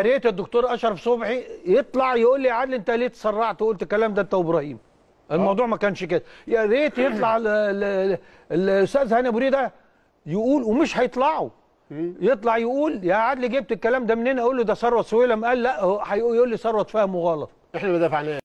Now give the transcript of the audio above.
يا ريت الدكتور اشرف صبحي يطلع يقول لي يا عادل انت ليه تسرعت وقلت الكلام ده انت وابراهيم الموضوع ما كانش كده يا ريت يطلع الاستاذ هاني ابو ده يقول ومش هيطلعوا يطلع يقول يا عادل جبت الكلام ده منين اقول له ده ثروت سويلم قال لا هيقول لي ثروت فهمه غلط احنا ما دفعناه